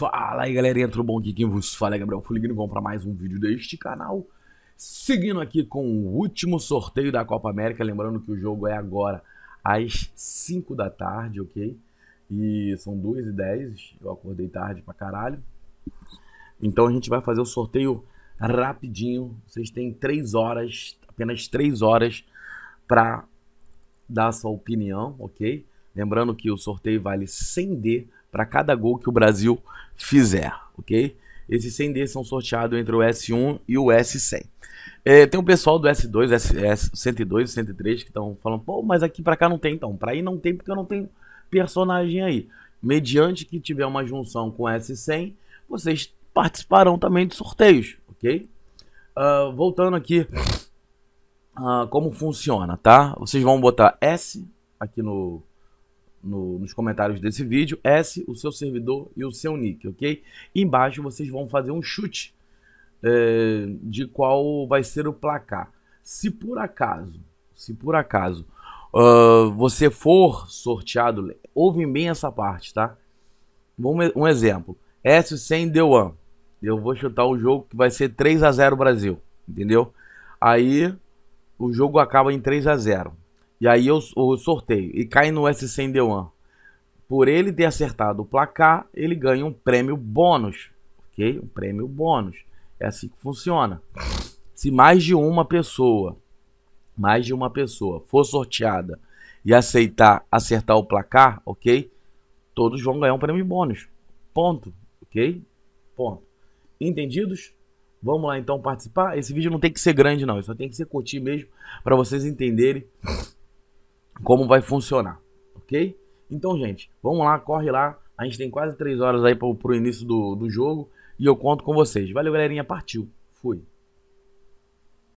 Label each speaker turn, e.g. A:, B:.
A: Fala aí galera entra o bom? Aqui quem vos fala é Gabriel Fuligno, vamos para mais um vídeo deste canal. Seguindo aqui com o último sorteio da Copa América, lembrando que o jogo é agora às 5 da tarde, ok? E são 2 e 10 eu acordei tarde pra caralho. Então a gente vai fazer o sorteio rapidinho, vocês têm 3 horas, apenas 3 horas para dar sua opinião, ok? Lembrando que o sorteio vale 100D para cada gol que o Brasil fizer, ok? Esses 100 D são sorteados entre o S1 e o S100. É, tem o pessoal do S2, S, S102 103 que estão falando, pô, mas aqui para cá não tem então. Para aí não tem porque eu não tenho personagem aí. Mediante que tiver uma junção com S100, vocês participarão também de sorteios, ok? Uh, voltando aqui, uh, como funciona, tá? Vocês vão botar S aqui no no, nos comentários desse vídeo, S, o seu servidor e o seu nick, ok? embaixo vocês vão fazer um chute é, de qual vai ser o placar. Se por acaso, se por acaso uh, você for sorteado, ouvem bem essa parte, tá? Vamos um exemplo. s sem deu 1. Eu vou chutar o jogo que vai ser 3 a 0 Brasil, entendeu? Aí o jogo acaba em 3 a 0. E aí eu, eu sorteio e cai no S100 D1. Por ele ter acertado o placar, ele ganha um prêmio bônus, ok? Um prêmio bônus. É assim que funciona. Se mais de uma pessoa, mais de uma pessoa for sorteada e aceitar acertar o placar, ok? Todos vão ganhar um prêmio bônus. Ponto, ok? Ponto. Entendidos? Vamos lá então participar. Esse vídeo não tem que ser grande não, só tem que ser curtir mesmo para vocês entenderem como vai funcionar, ok? Então, gente, vamos lá, corre lá. A gente tem quase 3 horas aí pro, o início do, do jogo e eu conto com vocês. Valeu, galerinha. Partiu. Fui.